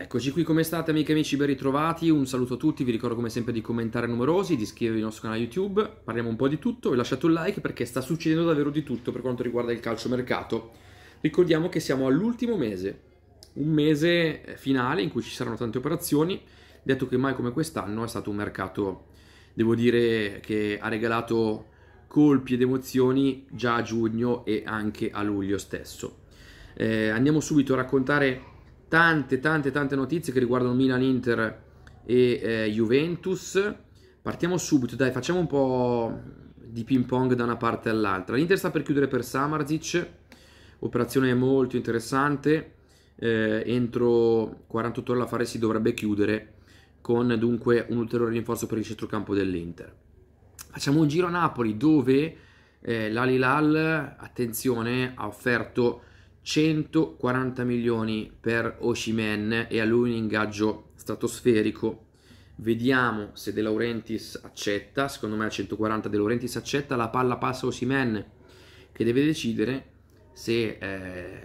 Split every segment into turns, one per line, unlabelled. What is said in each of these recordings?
Eccoci qui, come state amiche e amici, ben ritrovati, un saluto a tutti, vi ricordo come sempre di commentare numerosi, di iscrivervi al nostro canale YouTube, parliamo un po' di tutto e lasciate un like perché sta succedendo davvero di tutto per quanto riguarda il calciomercato. Ricordiamo che siamo all'ultimo mese, un mese eh, finale in cui ci saranno tante operazioni, detto che mai come quest'anno è stato un mercato, devo dire, che ha regalato colpi ed emozioni già a giugno e anche a luglio stesso. Eh, andiamo subito a raccontare tante tante tante notizie che riguardano Milan, Inter e eh, Juventus. Partiamo subito, dai, facciamo un po' di ping pong da una parte all'altra. L'Inter sta per chiudere per Samarzic, operazione molto interessante. Eh, entro 48 ore la fare si dovrebbe chiudere con dunque un ulteriore rinforzo per il centrocampo dell'Inter. Facciamo un giro a Napoli dove eh, l'Alilal, attenzione, ha offerto 140 milioni per Oshimen e a lui un ingaggio stratosferico. Vediamo se De Laurentiis accetta, secondo me a 140 De Laurentiis accetta, la palla passa a Oshimen che deve decidere se eh,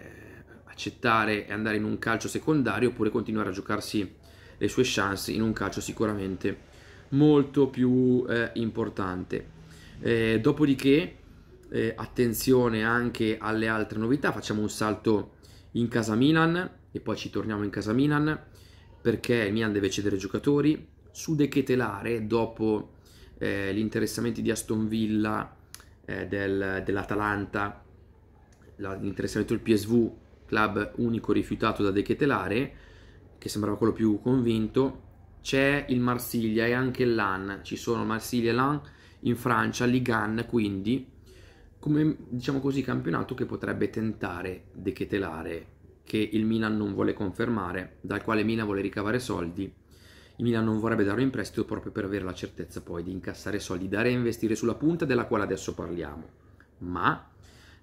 accettare e andare in un calcio secondario oppure continuare a giocarsi le sue chance in un calcio sicuramente molto più eh, importante. Eh, dopodiché eh, attenzione anche alle altre novità, facciamo un salto in casa Milan e poi ci torniamo in casa Milan perché il Milan deve cedere giocatori, su De Ketelare, dopo eh, gli interessamenti di Aston Villa, eh, del, dell'Atalanta, la, l'interessamento del PSV, club unico rifiutato da De Ketelare, che sembrava quello più convinto, c'è il Marsiglia e anche l'An, ci sono Marsiglia e l'An in Francia, Ligan quindi, come diciamo così campionato che potrebbe tentare di chetelare che il Milan non vuole confermare, dal quale Milan vuole ricavare soldi. Il Milan non vorrebbe darlo in prestito proprio per avere la certezza poi di incassare soldi da reinvestire sulla punta della quale adesso parliamo. Ma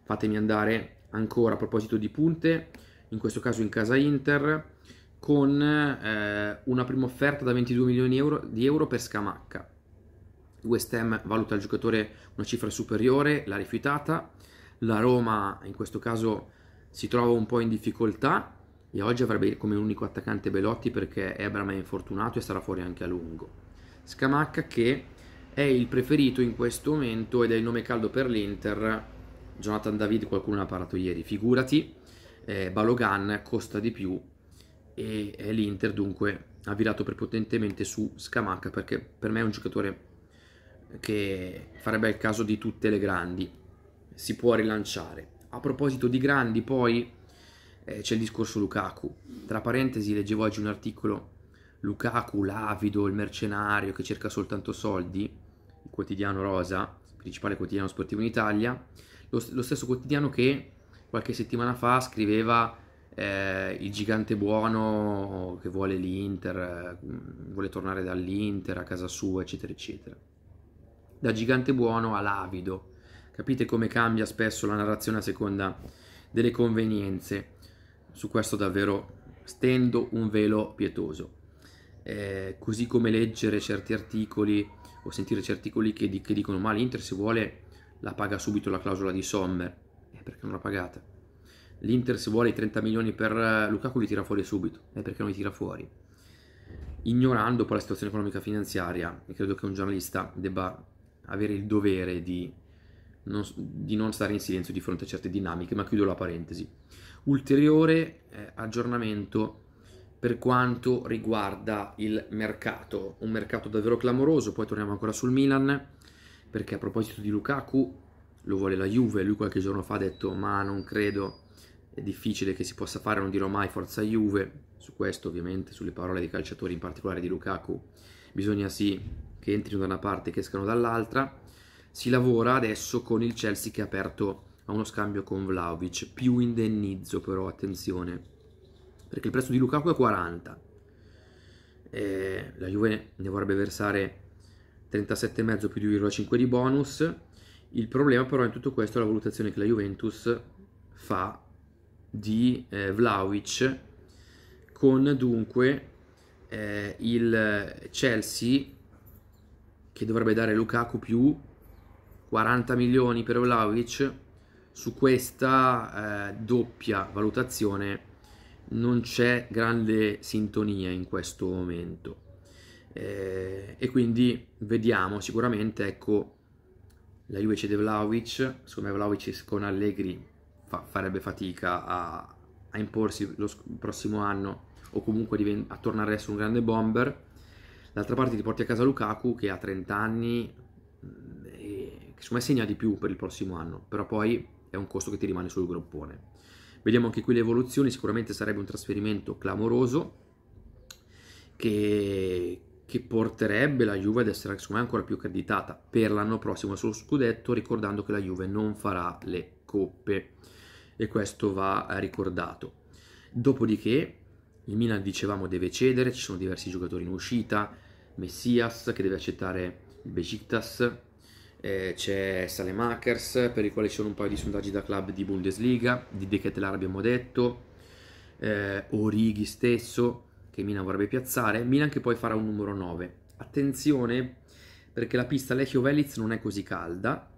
fatemi andare ancora a proposito di punte, in questo caso in casa Inter, con eh, una prima offerta da 22 milioni di euro, di euro per Scamacca West Ham valuta il giocatore una cifra superiore, l'ha rifiutata, la Roma in questo caso si trova un po' in difficoltà e oggi avrebbe come unico attaccante Belotti perché Ebram è infortunato e sarà fuori anche a lungo. Scamacca che è il preferito in questo momento ed è il nome caldo per l'Inter. Jonathan David qualcuno ha parlato ieri, figurati, eh, Balogan costa di più e eh, l'Inter dunque ha virato prepotentemente su Scamacca perché per me è un giocatore che farebbe il caso di tutte le grandi, si può rilanciare. A proposito di grandi, poi eh, c'è il discorso Lukaku. Tra parentesi, leggevo oggi un articolo Lukaku, l'avido, il mercenario che cerca soltanto soldi, il quotidiano Rosa, principale quotidiano sportivo in Italia, lo, lo stesso quotidiano che qualche settimana fa scriveva eh, il gigante buono che vuole l'Inter, eh, vuole tornare dall'Inter a casa sua, eccetera, eccetera da gigante buono all'avido. Capite come cambia spesso la narrazione a seconda delle convenienze. Su questo davvero stendo un velo pietoso. Eh, così come leggere certi articoli o sentire certi articoli che, di, che dicono ma l'Inter se vuole la paga subito la clausola di Sommer, eh, perché non l'ha pagata. L'Inter se vuole i 30 milioni per eh, Lukaku li tira fuori subito, eh, perché non li tira fuori. Ignorando poi la situazione economica finanziaria, e credo che un giornalista debba avere il dovere di non, di non stare in silenzio di fronte a certe dinamiche, ma chiudo la parentesi. Ulteriore eh, aggiornamento per quanto riguarda il mercato, un mercato davvero clamoroso, poi torniamo ancora sul Milan, perché a proposito di Lukaku, lo vuole la Juve, lui qualche giorno fa ha detto ma non credo, è difficile che si possa fare, non dirò mai forza Juve, su questo ovviamente, sulle parole dei calciatori, in particolare di Lukaku, bisogna sì che entrino da una parte e che escano dall'altra. Si lavora adesso con il Chelsea che è aperto a uno scambio con Vlaovic, più indennizzo però, attenzione, perché il prezzo di Lukaku è 40. Eh, la Juve ne vorrebbe versare 37,5 più 2,5 di bonus. Il problema però in tutto questo è la valutazione che la Juventus fa di eh, Vlaovic con dunque eh, il Chelsea che dovrebbe dare Lukaku più 40 milioni per Vlaovic su questa eh, doppia valutazione non c'è grande sintonia in questo momento eh, e quindi vediamo sicuramente ecco la Juve cede Vlaovic secondo me Vlaovic con Allegri fa, farebbe fatica a, a imporsi lo sc- prossimo anno o comunque divent- a tornare a essere un grande bomber D'altra parte ti porti a casa Lukaku che ha 30 anni mm, e che secondo me segna di più per il prossimo anno, però poi è un costo che ti rimane sul groppone. Vediamo anche qui le evoluzioni, sicuramente sarebbe un trasferimento clamoroso che, che porterebbe la Juve ad essere me, ancora più candidata per l'anno prossimo sullo scudetto, ricordando che la Juve non farà le coppe e questo va ricordato. Dopodiché il Milan, dicevamo, deve cedere, ci sono diversi giocatori in uscita, Messias che deve accettare il Besiktas, eh, c'è Salemakers per il quale ci sono un paio di sondaggi da club di Bundesliga, di Decathlon abbiamo detto, eh, Orighi stesso che Milan vorrebbe piazzare, Milan che poi farà un numero 9. Attenzione perché la pista Lechio Veliz non è così calda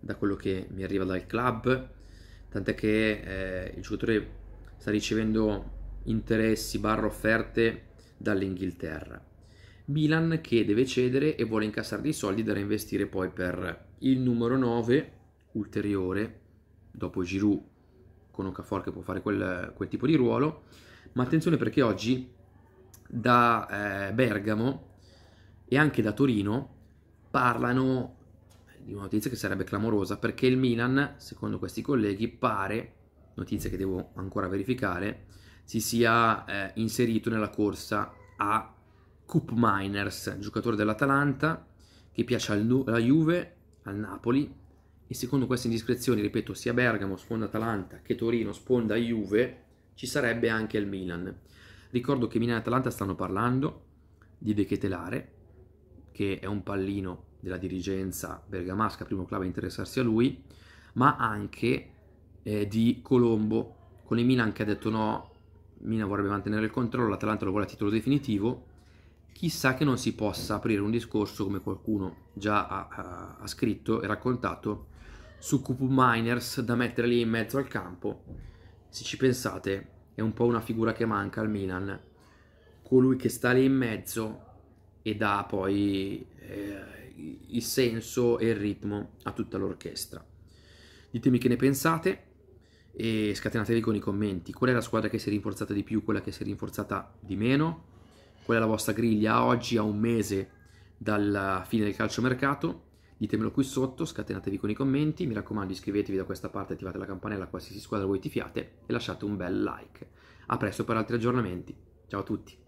da quello che mi arriva dal club, tant'è che eh, il giocatore sta ricevendo interessi barra offerte dall'Inghilterra. Milan che deve cedere e vuole incassare dei soldi da reinvestire poi per il numero 9 ulteriore dopo Giroud con Ocafor che può fare quel, quel, tipo di ruolo ma attenzione perché oggi da eh, Bergamo e anche da Torino parlano di una notizia che sarebbe clamorosa perché il Milan secondo questi colleghi pare notizia che devo ancora verificare si sia eh, inserito nella corsa a Coop Miners, giocatore dell'Atalanta, che piace alla Juve, al Napoli, e secondo queste indiscrezioni, ripeto, sia Bergamo sponda Atalanta che Torino sponda Juve, ci sarebbe anche il Milan. Ricordo che Milan e Atalanta stanno parlando di De Chetelare, che è un pallino della dirigenza bergamasca, primo club a interessarsi a lui, ma anche eh, di Colombo, con il Milan che ha detto no Mina vorrebbe mantenere il controllo, l'Atalanta lo vuole a titolo definitivo, chissà che non si possa aprire un discorso come qualcuno già ha, ha, scritto e raccontato su Cupu Miners da mettere lì in mezzo al campo. Se ci pensate, è un po' una figura che manca al Milan, colui che sta lì in mezzo e dà poi eh, il senso e il ritmo a tutta l'orchestra. Ditemi che ne pensate e scatenatevi con i commenti. Qual è la squadra che si è rinforzata di più, quella che si è rinforzata di meno? Qual è la vostra griglia oggi a un mese dalla fine del calciomercato? Ditemelo qui sotto, scatenatevi con i commenti, mi raccomando iscrivetevi da questa parte, attivate la campanella qualsiasi squadra voi tifiate e lasciate un bel like. A presto per altri aggiornamenti. Ciao a tutti!